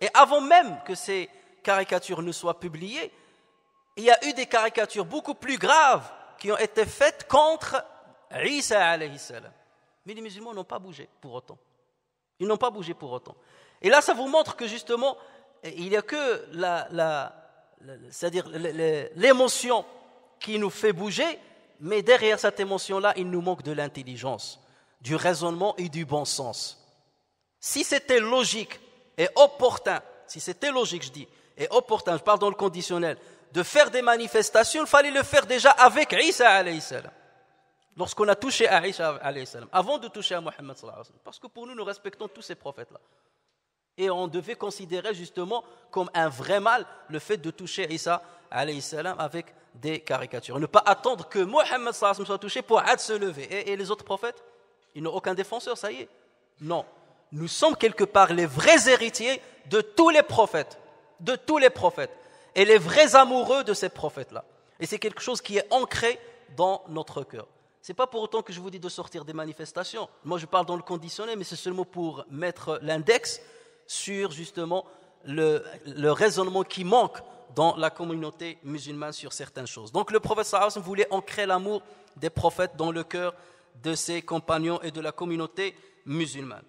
Speaker 1: Et avant même que ces caricatures ne soient publiées, il y a eu des caricatures beaucoup plus graves qui ont été faites contre Isa alayhi salam. Mais les musulmans n'ont pas bougé pour autant. Ils n'ont pas bougé pour autant. Et là, ça vous montre que justement, eh, il n'y a que c'est-à-dire l'émotion qui nous fait bouger, mais derrière cette émotion-là, il nous manque de l'intelligence, du raisonnement et du bon sens. Si c'était logique et opportun, si c'était logique, je dis, et opportun, je parle dans le conditionnel, de faire des manifestations, il fallait le faire déjà avec Isa alayhi salam. Lorsqu'on a touché à Isa avant de toucher à Mohammed sallallahu alayhi Parce que pour nous, nous respectons tous ces prophètes-là. Et on devait considérer justement comme un vrai mal le fait de toucher Isa alayhi salam avec des caricatures. Ne pas attendre que Mohammed sallallahu alayhi soit touché pour se lever. et les autres prophètes, ils n'ont aucun défenseur, ça y est. Non. Nous sommes quelque part les vrais héritiers de tous les prophètes de tous les prophètes et les vrais amoureux de ces prophètes-là. Et c'est quelque chose qui est ancré dans notre cœur. Ce n'est pas pour autant que je vous dis de sortir des manifestations. Moi, je parle dans le conditionné, mais c'est seulement pour mettre l'index sur justement le, raisonnement qui manque dans la communauté musulmane sur certaines choses. Donc le prophète sallallahu voulait ancrer l'amour des prophètes dans le cœur de ses compagnons et de la communauté musulmane.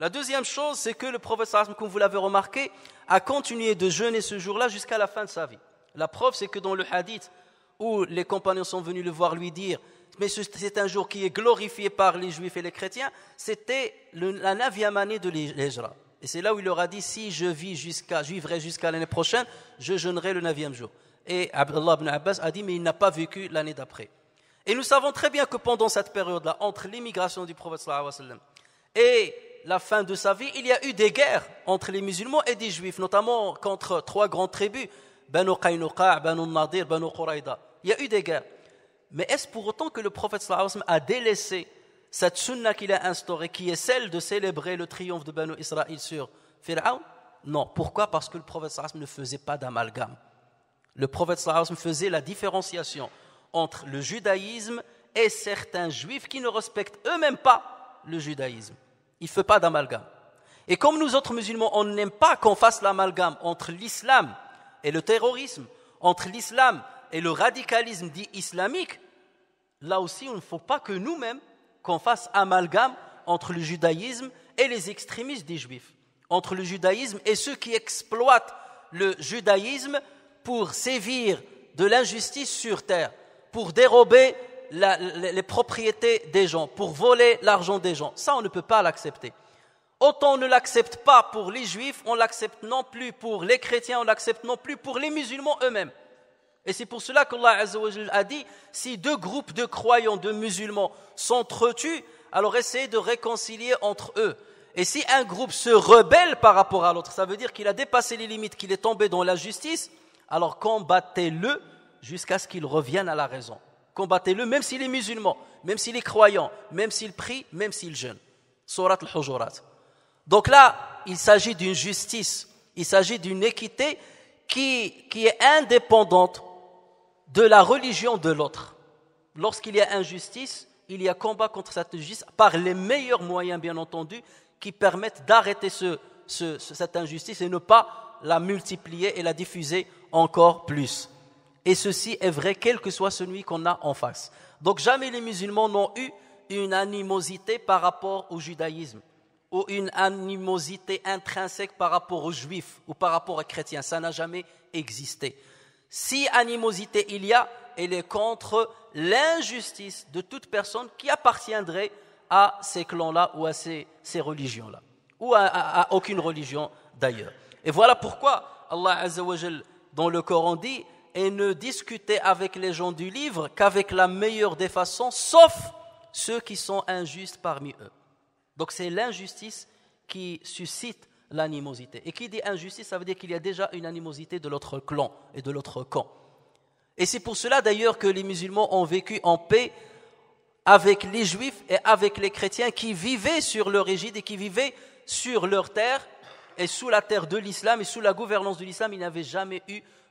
Speaker 1: La deuxième chose, c'est que le prophète, comme vous l'avez remarqué, a continué de jeûner ce jour-là jusqu'à la fin de sa vie. La preuve, c'est que dans le hadith où les compagnons sont venus le voir lui dire Mais c'est un jour qui est glorifié par les juifs et les chrétiens, c'était la neuvième année de l'Hijra. Et c'est là où il leur a dit Si je vis jusqu'à, je vivrai jusqu'à l'année prochaine, je jeûnerai le neuvième jour. Et Abdullah ibn Abbas a dit Mais il n'a pas vécu l'année d'après. Et nous savons très bien que pendant cette période-là, entre l'immigration du prophète et la fin de sa vie, il y a eu des guerres entre les musulmans et des juifs, notamment contre trois grandes tribus, Banu Qaynuqa, Banu Nadir, Banu Quraïda. Il y a eu des guerres. Mais est-ce pour autant que le prophète a délaissé cette sunna qu'il a instaurée, qui est celle de célébrer le triomphe de Banu Israël sur Pharaon Non. Pourquoi Parce que le prophète ne faisait pas d'amalgame. Le prophète faisait la différenciation entre le judaïsme et certains juifs qui ne respectent eux-mêmes pas le judaïsme. Il ne fait pas d'amalgame. Et comme nous autres musulmans, on n'aime pas qu'on fasse l'amalgame entre l'islam et le terrorisme, entre l'islam et le radicalisme dit islamique, là aussi, il ne faut pas que nous-mêmes, qu'on fasse amalgame entre le judaïsme et les extrémistes des juifs, entre le judaïsme et ceux qui exploitent le judaïsme pour sévir de l'injustice sur terre, pour dérober les propriétés des gens, pour voler l'argent des gens. Ça, on ne peut pas l'accepter. Autant on ne l'accepte pas pour les juifs, on l'accepte non plus pour les chrétiens, on l'accepte non plus pour les musulmans eux-mêmes. Et c'est pour cela qu'Allah a dit, si deux groupes de croyants, de musulmans s'entretuent, alors essayez de réconcilier entre eux. Et si un groupe se rebelle par rapport à l'autre, ça veut dire qu'il a dépassé les limites, qu'il est tombé dans la justice, alors combattez-le jusqu'à ce qu'il revienne à la raison. Combattez-le, même s'il est musulman, même s'il est croyant, même s'il prie, même s'il jeûne. Surat al-Hujurat. Donc là, il s'agit d'une justice, il s'agit d'une équité qui, est indépendante de la religion de l'autre. Lorsqu'il y a injustice, il y a combat contre cette injustice par les meilleurs moyens, bien entendu, qui permettent d'arrêter cette injustice et ne pas la multiplier et la diffuser encore plus. Et ceci est vrai quel que soit celui qu'on a en face. Donc jamais les musulmans n'ont eu une animosité par rapport au judaïsme ou une animosité intrinsèque par rapport aux juifs ou par rapport aux chrétiens. Ça n'a jamais existé. Si animosité il y a, elle est contre l'injustice de toute personne qui appartiendrait à ces clans-là ou à ces, ces religions-là, ou à, aucune religion d'ailleurs. Et voilà pourquoi Allah Azzawajal, dans le Coran dit « et ne discutez avec les gens du livre qu'avec la meilleure des façons, sauf ceux qui sont injustes parmi eux. Donc c'est l'injustice qui suscite l'animosité. Et qui dit injustice, ça veut dire qu'il y a déjà une animosité de l'autre clan et de l'autre camp. Et c'est pour cela d'ailleurs que les musulmans ont vécu en paix avec les juifs et avec les chrétiens qui vivaient sur leur égide et qui vivaient sur leur terre et sous la terre de l'islam et sous la gouvernance de l'islam, ils n'avaient jamais eu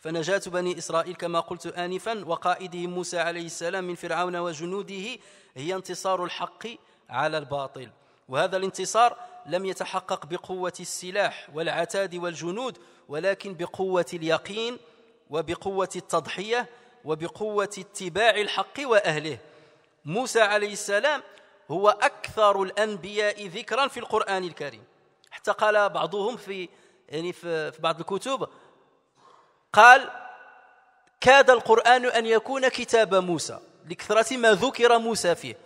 Speaker 1: فنجاة بني إسرائيل كما قلت آنفا وقائدهم موسى عليه السلام من فرعون وجنوده هي انتصار الحق على الباطل وهذا الانتصار لم يتحقق بقوة السلاح والعتاد والجنود ولكن بقوة اليقين وبقوة التضحية وبقوة اتباع الحق وأهله موسى عليه السلام هو أكثر الأنبياء ذكرا في القرآن الكريم حتى قال بعضهم في يعني في بعض الكتب قال كاد القرآن أن يكون كتاب موسى لكثرة ما ذكر موسى فيه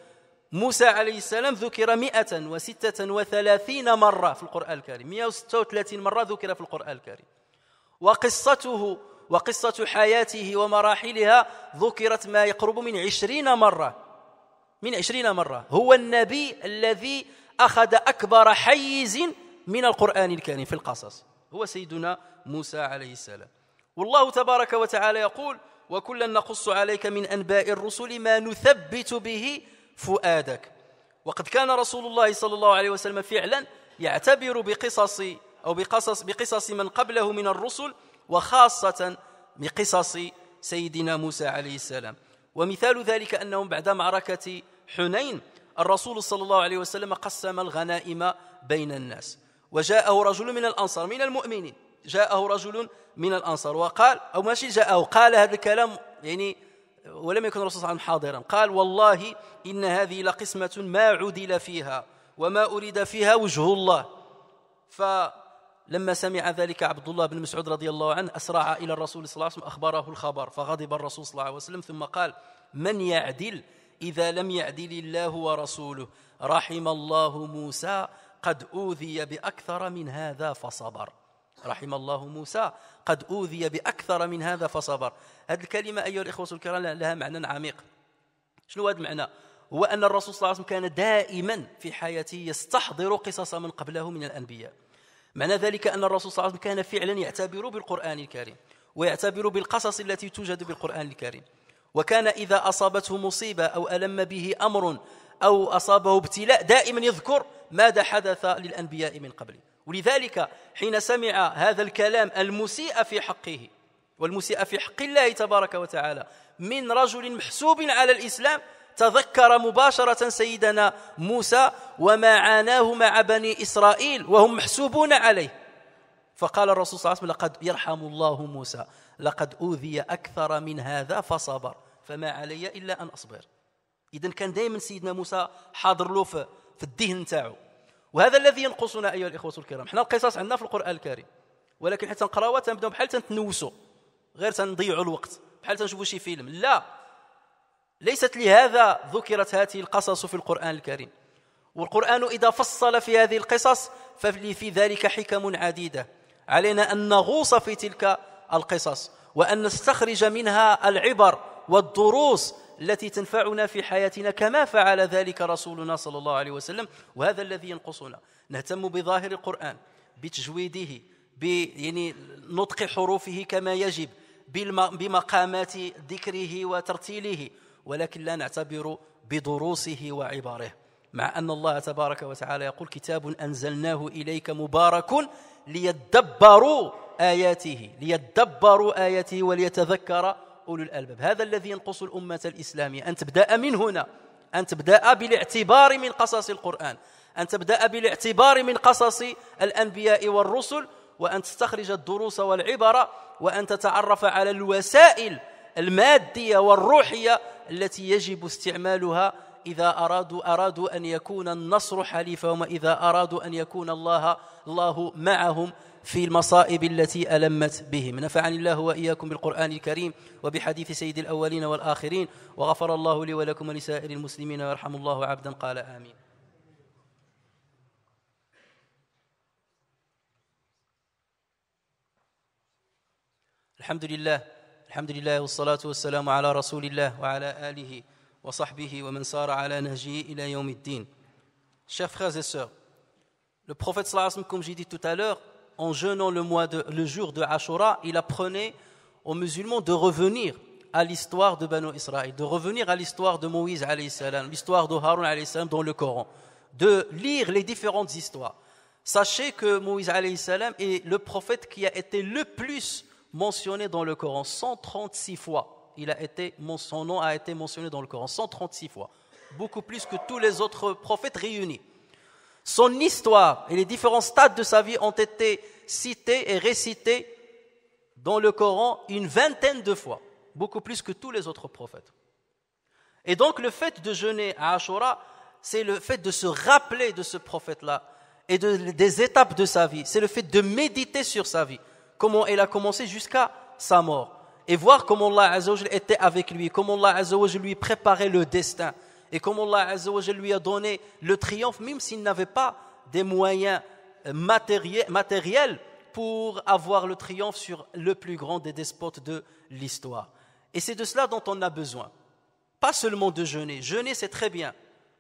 Speaker 1: موسى عليه السلام ذكر 136 مرة في القرآن الكريم 136 مرة ذكر في القرآن الكريم وقصته وقصة حياته ومراحلها ذكرت ما يقرب من عشرين مرة من عشرين مرة هو النبي الذي أخذ أكبر حيز من القرآن الكريم في القصص هو سيدنا موسى عليه السلام والله تبارك وتعالى يقول وكلا نقص عليك من أنباء الرسل ما نثبت به فؤادك وقد كان رسول الله صلى الله عليه وسلم فعلا يعتبر بقصص أو بقصص, بقصص من قبله من الرسل وخاصة بقصص سيدنا موسى عليه السلام ومثال ذلك أنهم بعد معركة حنين الرسول صلى الله عليه وسلم قسم الغنائم بين الناس وجاءه رجل من الأنصار من المؤمنين جاءه رجل من الأنصار وقال أو ماشي جاءه قال هذا الكلام يعني ولم يكن الرسول صلى الله عليه وسلم حاضرا قال والله إن هذه لقسمة ما عدل فيها وما أريد فيها وجه الله فلما سمع ذلك عبد الله بن مسعود رضي الله عنه أسرع إلى الرسول صلى الله عليه وسلم أخبره الخبر فغضب الرسول صلى الله عليه وسلم ثم قال من يعدل إذا لم يعدل الله ورسوله رحم الله موسى قد أوذي بأكثر من هذا فصبر رحم الله موسى قد أوذي بأكثر من هذا فصبر هذه الكلمة أيها الإخوة الكرام لها معنى عميق شنو هذا المعنى هو أن الرسول صلى الله عليه وسلم كان دائما في حياته يستحضر قصص من قبله من الأنبياء معنى ذلك أن الرسول صلى الله عليه وسلم كان فعلا يعتبر بالقرآن الكريم ويعتبر بالقصص التي توجد بالقرآن الكريم وكان إذا أصابته مصيبة أو ألم به أمر أو أصابه ابتلاء دائما يذكر ماذا حدث للأنبياء من قبله ولذلك حين سمع هذا الكلام المسيء في حقه والمسيء في حق الله تبارك وتعالى من رجل محسوب على الإسلام تذكر مباشرة سيدنا موسى وما عاناه مع بني إسرائيل وهم محسوبون عليه فقال الرسول صلى الله عليه وسلم لقد يرحم الله موسى لقد أوذي أكثر من هذا فصبر فما علي إلا أن أصبر إذا كان دائما سيدنا موسى حاضر له في الذهن تاعو وهذا الذي ينقصنا ايها الاخوه الكرام حنا القصص عندنا في القران الكريم ولكن حتى نقراوها تنبداو بحال تنتنوسوا غير تنضيعوا الوقت بحال تنشوفوا شي فيلم لا ليست لهذا ذكرت هذه القصص في القران الكريم والقران اذا فصل في هذه القصص ففي ذلك حكم عديده علينا ان نغوص في تلك القصص وان نستخرج منها العبر والدروس التي تنفعنا في حياتنا كما فعل ذلك رسولنا صلى الله عليه وسلم وهذا الذي ينقصنا نهتم بظاهر القرآن بتجويده ب يعني نطق حروفه كما يجب بمقامات ذكره وترتيله ولكن لا نعتبر بدروسه وعباره مع أن الله تبارك وتعالى يقول كتاب أنزلناه إليك مبارك ليدبروا آياته ليدبروا آياته وليتذكر أولو الألباب هذا الذي ينقص الأمة الإسلامية أن تبدأ من هنا أن تبدأ بالاعتبار من قصص القرآن أن تبدأ بالاعتبار من قصص الأنبياء والرسل وأن تستخرج الدروس والعبر وأن تتعرف على الوسائل المادية والروحية التي يجب استعمالها إذا أرادوا أرادوا أن يكون النصر حليفهم إذا أرادوا أن يكون الله الله معهم في المصائب التي ألمت بهم نفعني الله وإياكم بالقرآن الكريم وبحديث سيد الأولين والآخرين وغفر الله لي ولكم ولسائر المسلمين ويرحم الله عبدا قال آمين الحمد لله الحمد لله والصلاة والسلام على رسول الله وعلى آله وصحبه ومن سار على نهجه إلى يوم الدين شيخ خازي et le prophète comme j'ai dit tout à l'heure, en jeûnant le, jour de Ashura, il apprenait aux musulmans de revenir à l'histoire de Banu Israël, de revenir à l'histoire de Moïse, l'histoire de Harun, salam, dans le Coran, de lire les différentes histoires. Sachez que Moïse salam, est le prophète qui a été le plus mentionné dans le Coran, 136 fois. Il a son nom a été mentionné dans le Coran, 136 fois. Beaucoup plus que tous les autres prophètes réunis. Son histoire et les différents stades de sa vie ont été cités et récités dans le Coran une vingtaine de fois, beaucoup plus que tous les autres prophètes. Et donc le fait de jeûner à Ashura, c'est le fait de se rappeler de ce prophète-là et des étapes de sa vie. C'est le fait de méditer sur sa vie, comment elle a commencé jusqu'à sa mort, et voir comment Allah était avec lui, comment Allah lui préparait le destin, et comme Allah Azzawajal lui a donné le triomphe, même s'il n'avait pas des moyens euh, matériels pour avoir le triomphe sur le plus grand des despotes de l'histoire. Et c'est de cela dont on a besoin. Pas seulement de jeûner. Jeûner, c'est très bien.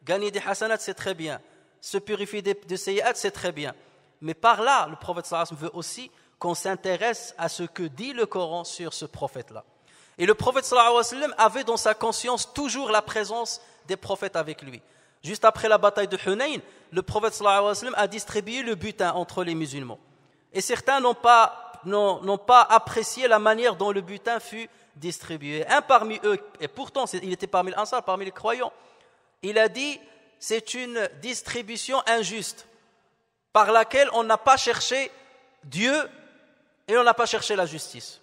Speaker 1: Gagner des hasanats, c'est très bien. Se purifier des seyyats c'est très bien. Mais par là, le prophète sallallahu veut aussi qu'on s'intéresse à ce que dit le Coran sur ce prophète-là. Et le prophète sallallahu avait dans sa conscience toujours la présence des prophètes avec lui. Juste après la bataille de Hunayn, le prophète a distribué le butin entre les musulmans. Et certains n'ont pas, pas apprécié la manière dont le butin fut distribué. Un parmi eux, et pourtant il était parmi les parmi les croyants, il a dit c'est une distribution injuste par laquelle on n'a pas cherché Dieu et on n'a pas cherché la justice.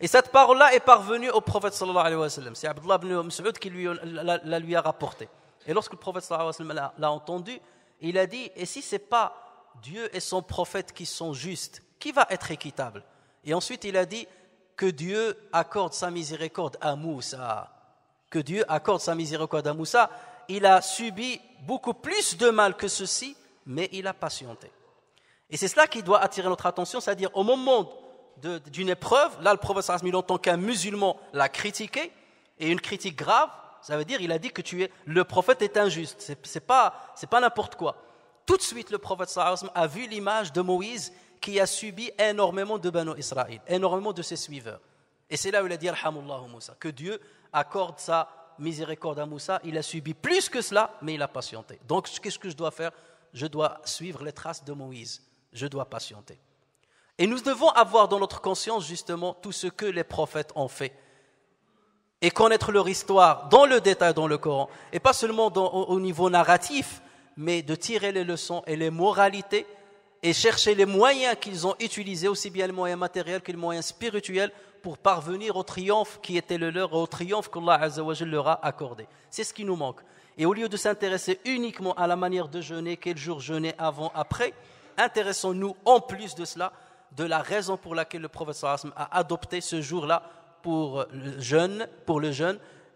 Speaker 1: Et cette parole-là est parvenue au prophète sallallahu alayhi wa sallam. C'est Abdullah ibn Mas'ud qui lui, la, lui a rapporté. Et lorsque le prophète sallallahu alayhi wa sallam l'a entendu, il a dit, et si c'est pas Dieu et son prophète qui sont justes, qui va être équitable Et ensuite il a dit, que Dieu accorde sa miséricorde à Moussa. Que Dieu accorde sa miséricorde à Moussa. Il a subi beaucoup plus de mal que ceci, mais il a patienté. Et c'est cela qui doit attirer notre attention, c'est-à-dire au moment d'une épreuve, là le prophète il en tant qu'un musulman l'a critiqué, et une critique grave, ça veut dire il a dit que tu es, le prophète est injuste, c'est pas, pas n'importe quoi. Tout de suite le prophète sallallahu a vu l'image de Moïse qui a subi énormément de Banu Israël, énormément de ses suiveurs. Et c'est là où il a dit Moussa, que Dieu accorde sa miséricorde à Moussa, il a subi plus que cela, mais il a patienté. Donc qu'est-ce que je dois faire Je dois suivre les traces de Moïse, je dois patienter. Et nous devons avoir dans notre conscience justement tout ce que les prophètes ont fait. Et connaître leur histoire dans le détail dans le Coran. Et pas seulement au niveau narratif, mais de tirer les leçons et les moralités et chercher les moyens qu'ils ont utilisés, aussi bien les moyens matériels que les moyens spirituels, pour parvenir au triomphe qui était le leur, au triomphe qu'Allah leur a accordé. C'est ce qui nous manque. Et au lieu de s'intéresser uniquement à la manière de jeûner, quel jour jeûner avant, après, intéressons-nous en plus de cela de la raison pour laquelle le prophète a adopté ce jour-là pour le jeûne, pour le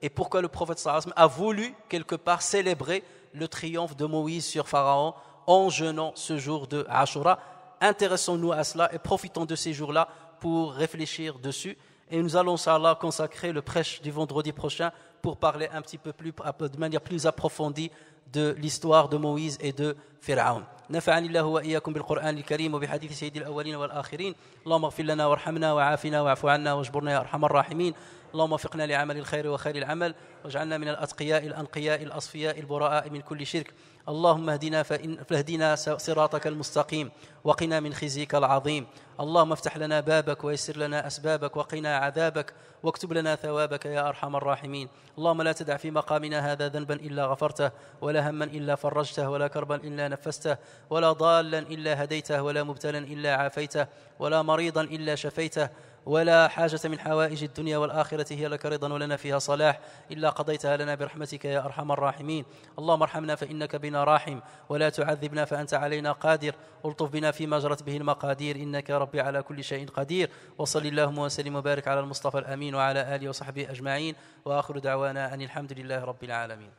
Speaker 1: et pourquoi le prophète sallam a voulu quelque part célébrer le triomphe de Moïse sur Pharaon en jeûnant ce jour de Ashura. Intéressons-nous à cela et profitons de ces jours-là pour réfléchir dessus. Et nous allons, inshallah, consacrer le prêche du vendredi prochain pour parler un petit peu plus, de manière plus approfondie de l'histoire de Moïse et de Pharaon. نفعني الله وإياكم بالقرآن الكريم وبحديث سيد الأولين والآخرين اللهم اغفر لنا وارحمنا وعافنا واعف عنا واجبرنا يا أرحم الراحمين اللهم وفقنا لعمل الخير وخير العمل واجعلنا من الأتقياء الأنقياء الأصفياء البراء من كل شرك اللهم اهدنا فإن فاهدنا صراطك المستقيم وقنا من خزيك العظيم اللهم افتح لنا بابك ويسر لنا أسبابك وقنا عذابك واكتب لنا ثوابك يا أرحم الراحمين اللهم لا تدع في مقامنا هذا ذنبا إلا غفرته ولا هما إلا فرجته ولا كربا إلا نفسته ولا ضالا إلا هديته ولا مبتلا إلا عافيته ولا مريضا إلا شفيته ولا حاجة من حوائج الدنيا والآخرة هي لك رضا ولنا فيها صلاح إلا قضيتها لنا برحمتك يا أرحم الراحمين اللهم ارحمنا فإنك بنا راحم ولا تعذبنا فأنت علينا قادر الطف بنا فيما جرت به المقادير إنك ربي على كل شيء قدير وصل اللهم وسلم وبارك على المصطفى الأمين وعلى آله وصحبه أجمعين وآخر دعوانا أن الحمد لله رب العالمين